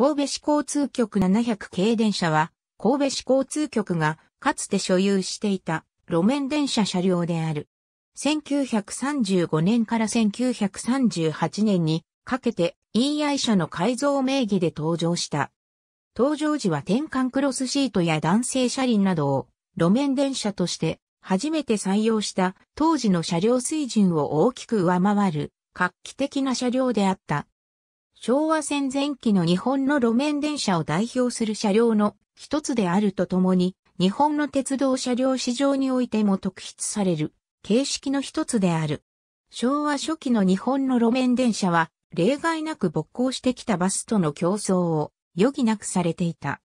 神戸市交通局700系電車は、神戸市交通局がかつて所有していた路面電車車両である。1935年から1938年にかけて EI 社の改造名義で登場した。登場時は転換クロスシートや男性車輪などを路面電車として初めて採用した当時の車両水準を大きく上回る画期的な車両であった。昭和戦前期の日本の路面電車を代表する車両の一つであるとともに、日本の鉄道車両市場においても特筆される形式の一つである。昭和初期の日本の路面電車は、例外なく勃興してきたバスとの競争を余儀なくされていた。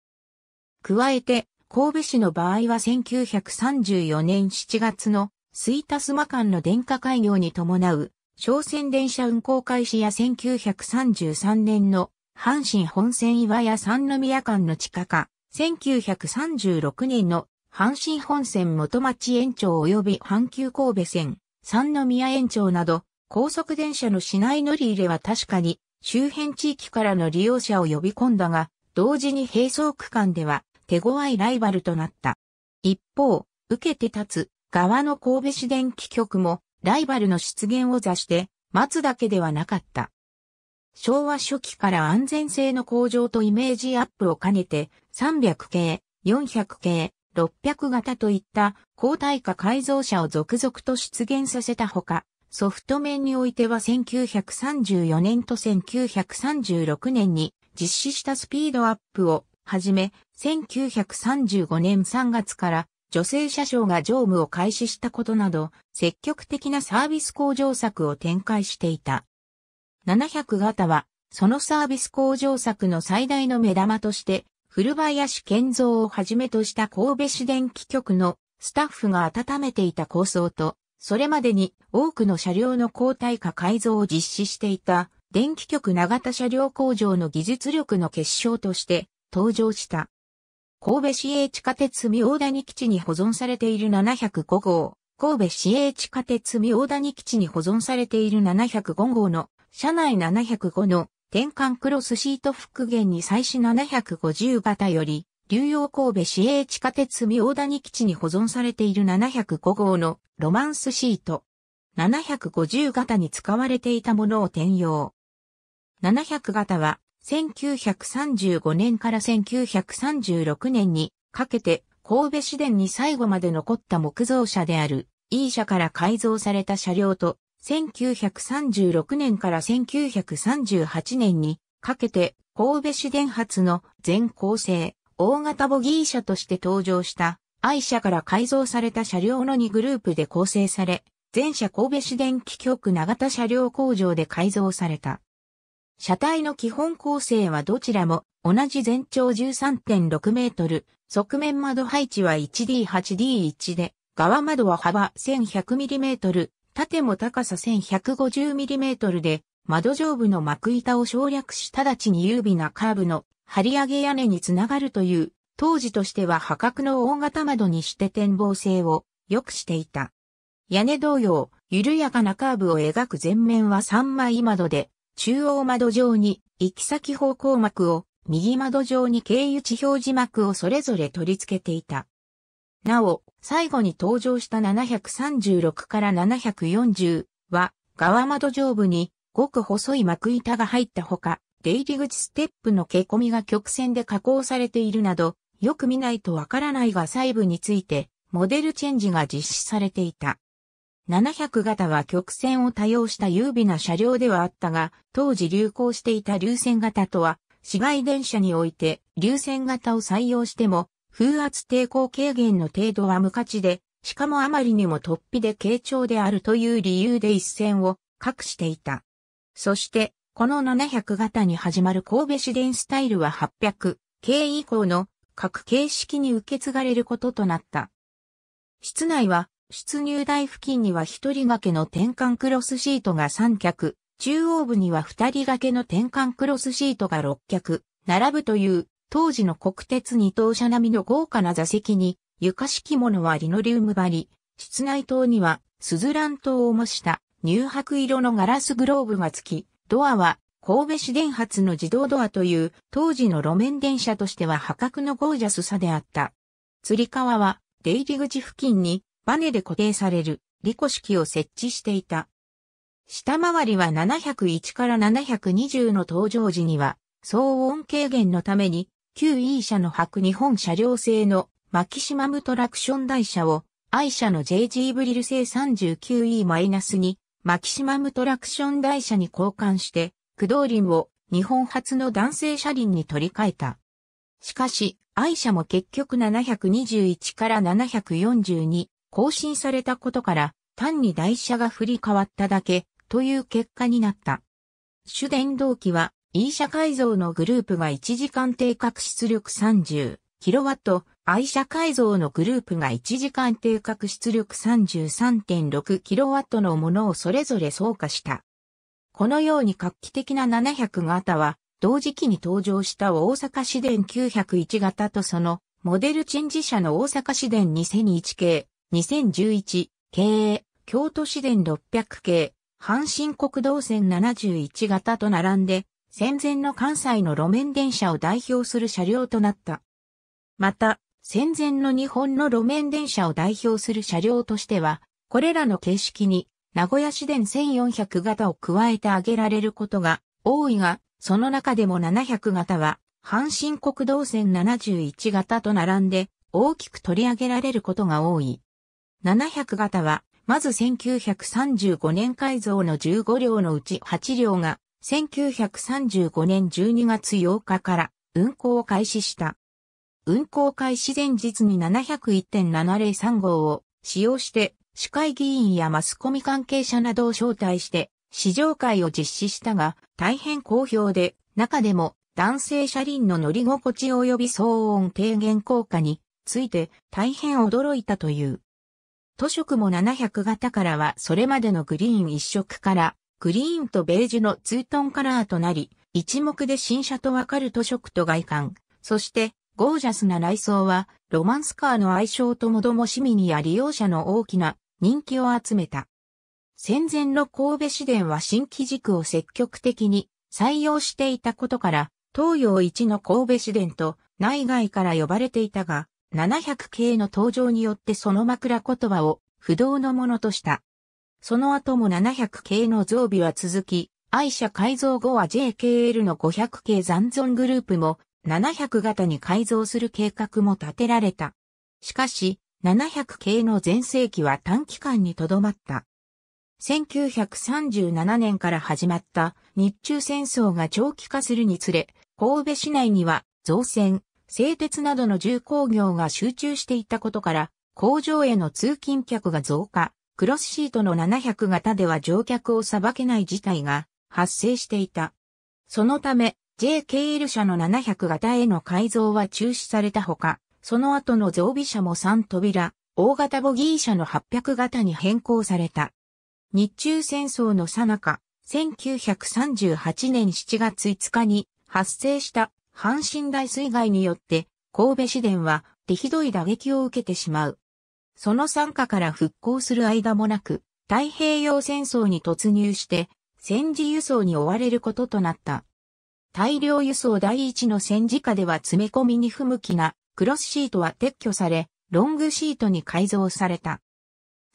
加えて、神戸市の場合は1934年7月のスイタスマ間の電化開業に伴う商船電車運行開始や1933年の阪神本線岩屋三宮間の地下化、1936年の阪神本線元町延長及び阪急神戸線三宮延長など高速電車の市内乗り入れは確かに周辺地域からの利用者を呼び込んだが、同時に並走区間では手強いライバルとなった。一方、受けて立つ側の神戸市電気局もライバルの出現を座して待つだけではなかった。昭和初期から安全性の向上とイメージアップを兼ねて300系、400系、600型といった高耐火改造車を続々と出現させたほか、ソフト面においては1934年と1936年に実施したスピードアップをはじめ、1935年3月から女性車掌が乗務を開始したことなど、積極的なサービス向上策を展開していた。700型は、そのサービス向上策の最大の目玉として、古林健造をはじめとした神戸市電気局のスタッフが温めていた構想と、それまでに多くの車両の交代化改造を実施していた電気局長田車両工場の技術力の結晶として登場した。神戸市営地下鉄明谷基地に保存されている705号、神戸市営地下鉄明谷基地に保存されている705号の、車内705の転換クロスシート復元に最新750型より、流用神戸市営地下鉄明谷基地に保存されている705号のロマンスシート。750型に使われていたものを転用。700型は1935年から1936年にかけて神戸市電に最後まで残った木造車である E 車から改造された車両と1936年から1938年にかけて神戸市電発の全構成大型ボギー車として登場した I 社から改造された車両の2グループで構成され、全車神戸市電気局長田車両工場で改造された。車体の基本構成はどちらも同じ全長13.6メートル、側面窓配置は 1D8D1 で、側窓は幅1 1 0 0トル、縦も高さ1 1 5 0トルで、窓上部の幕板を省略し直ちに優美なカーブの張り上げ屋根につながるという、当時としては破格の大型窓にして展望性を良くしていた。屋根同様、緩やかなカーブを描く前面は3枚窓で、中央窓上に行き先方向幕を、右窓上に経由地表示幕をそれぞれ取り付けていた。なお、最後に登場した736から740は、側窓上部に、ごく細い幕板が入ったほか、出入り口ステップの毛込みが曲線で加工されているなど、よく見ないとわからないが細部について、モデルチェンジが実施されていた。700型は曲線を多用した優美な車両ではあったが、当時流行していた流線型とは、市街電車において流線型を採用しても、風圧抵抗軽減の程度は無価値で、しかもあまりにも突飛で軽調であるという理由で一線を隠していた。そして、この700型に始まる神戸市電スタイルは800系以降の各形式に受け継がれることとなった。室内は出入台付近には一人掛けの転換クロスシートが3脚、中央部には二人掛けの転換クロスシートが6脚、並ぶという、当時の国鉄二等車並みの豪華な座席に、床敷物はリノリウム張り、室内灯には、スズラン灯を模した乳白色のガラスグローブが付き、ドアは神戸市電発の自動ドアという当時の路面電車としては破格のゴージャスさであった。釣り革は出入り口付近にバネで固定される、リコ式を設置していた。下回りは701から720の登場時には、騒音軽減のために、旧 E 社の白日本車両製のマキシマムトラクション台車を、I 社の JG ブリル製 39E-2 マキシマムトラクション台車に交換して、駆動輪を日本初の男性車輪に取り替えた。しかし、愛車も結局721から742更新されたことから、単に台車が振り変わっただけ、という結果になった。主電動機は、E 車改造のグループが1時間定格出力 30kW、I 車改造のグループが1時間定格出力 33.6kW のものをそれぞれ総化した。このように画期的な700型は、同時期に登場した大阪市電901型とその、モデルチェンジ車の大阪市電2001系、2011、経営、京都市電600系、阪神国道線71型と並んで、戦前の関西の路面電車を代表する車両となった。また、戦前の日本の路面電車を代表する車両としては、これらの形式に、名古屋市電1400型を加えて挙げられることが多いが、その中でも700型は、阪神国道線71型と並んで、大きく取り上げられることが多い。700型は、まず1935年改造の15両のうち8両が、1935年12月8日から運行を開始した。運行開始前日に701.703号を使用して、市会議員やマスコミ関係者などを招待して、試乗会を実施したが、大変好評で、中でも男性車輪の乗り心地及び騒音低減効果について大変驚いたという。塗色も700型からはそれまでのグリーン一色からグリーンとベージュのツートンカラーとなり、一目で新車とわかる塗色と外観、そしてゴージャスな内装はロマンスカーの愛称ともども市民や利用者の大きな人気を集めた。戦前の神戸市電は新機軸を積極的に採用していたことから、東洋一の神戸市電と内外から呼ばれていたが、700系の登場によってその枕言葉を不動のものとした。その後も700系の増備は続き、愛車改造後は JKL の500系残存グループも700型に改造する計画も立てられた。しかし、700系の全盛期は短期間にとどまった。1937年から始まった日中戦争が長期化するにつれ、神戸市内には造船、製鉄などの重工業が集中していたことから、工場への通勤客が増加、クロスシートの700型では乗客を裁けない事態が発生していた。そのため、JKL 車の700型への改造は中止されたほか、その後の増備車も3扉、大型ボギー車の800型に変更された。日中戦争の最中、1938年7月5日に発生した阪神大水害によって神戸市電は手ひどい打撃を受けてしまう。その参加から復興する間もなく、太平洋戦争に突入して、戦時輸送に追われることとなった。大量輸送第一の戦時下では詰め込みに不向きなクロスシートは撤去され、ロングシートに改造された。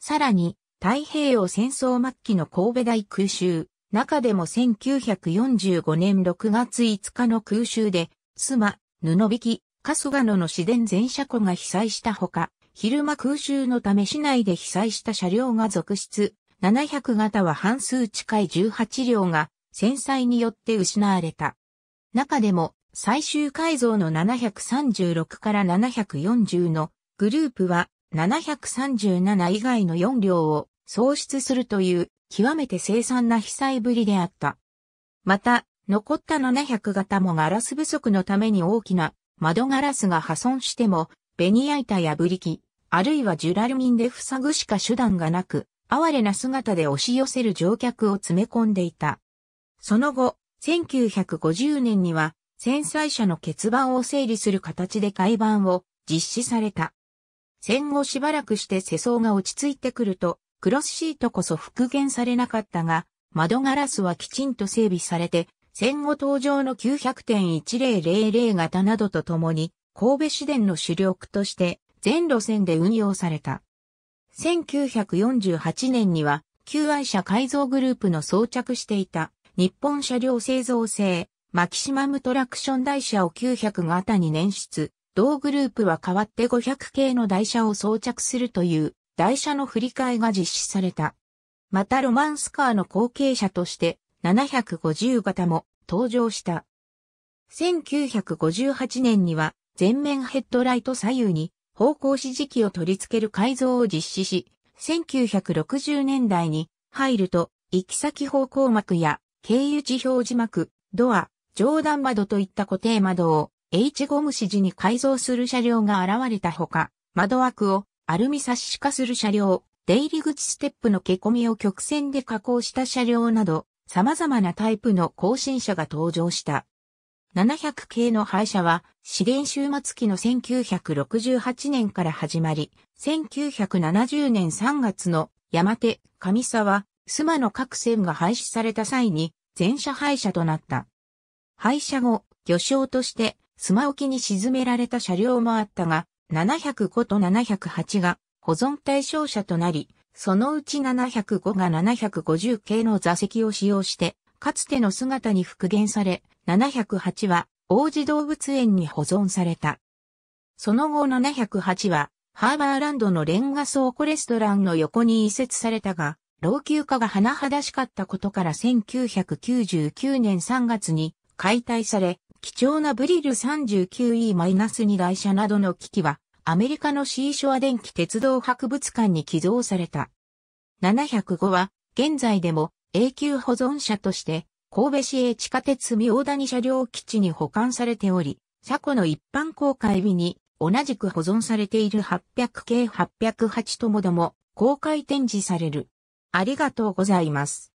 さらに、太平洋戦争末期の神戸大空襲、中でも1945年6月5日の空襲で、妻、布引、春日野の市電全車庫が被災したほか、昼間空襲のため市内で被災した車両が続出、700型は半数近い18両が戦災によって失われた。中でも最終改造の736から740のグループは737以外の4両を喪失するという極めて生産な被災ぶりであった。また、残った700型もガラス不足のために大きな窓ガラスが破損しても、ベニヤ板やブリキ、あるいはジュラルミンで塞ぐしか手段がなく、哀れな姿で押し寄せる乗客を詰め込んでいた。その後、1950年には、戦災者の欠番を整理する形で改版を実施された。戦後しばらくして世相が落ち着いてくると、クロスシートこそ復元されなかったが、窓ガラスはきちんと整備されて、戦後登場の900.1000型などとともに、神戸市電の主力として全路線で運用された。1948年には、旧愛車改造グループの装着していた日本車両製造製マキシマムトラクション台車を900型に捻出、同グループは代わって500系の台車を装着するという台車の振り替えが実施された。またロマンスカーの後継者として750型も登場した。1958年には全面ヘッドライト左右に方向指示器を取り付ける改造を実施し、1960年代に入ると行き先方向幕や経由地表示幕、ドア、上段窓といった固定窓を H ゴム指示に改造する車両が現れたほか、窓枠をアルミサッシ化する車両、出入り口ステップの毛込みを曲線で加工した車両など、様々なタイプの更新車が登場した。700系の廃車は、試練終末期の1968年から始まり、1970年3月の山手、上沢、磨の各線が廃止された際に、全車廃車となった。廃車後、魚礁として、スマ沖に沈められた車両もあったが、705と708が保存対象者となり、そのうち705が750系の座席を使用して、かつての姿に復元され、708は王子動物園に保存された。その後708は、ハーバーランドのレンガ倉庫レストランの横に移設されたが、老朽化が甚だしかったことから1999年3月に解体され、貴重なブリル 39E-2 台車などの機器は、アメリカのシーショア電気鉄道博物館に寄贈された。705は、現在でも永久保存車として、神戸市営地下鉄三谷車両基地に保管されており、車庫の一般公開日に同じく保存されている800系808ともども公開展示される。ありがとうございます。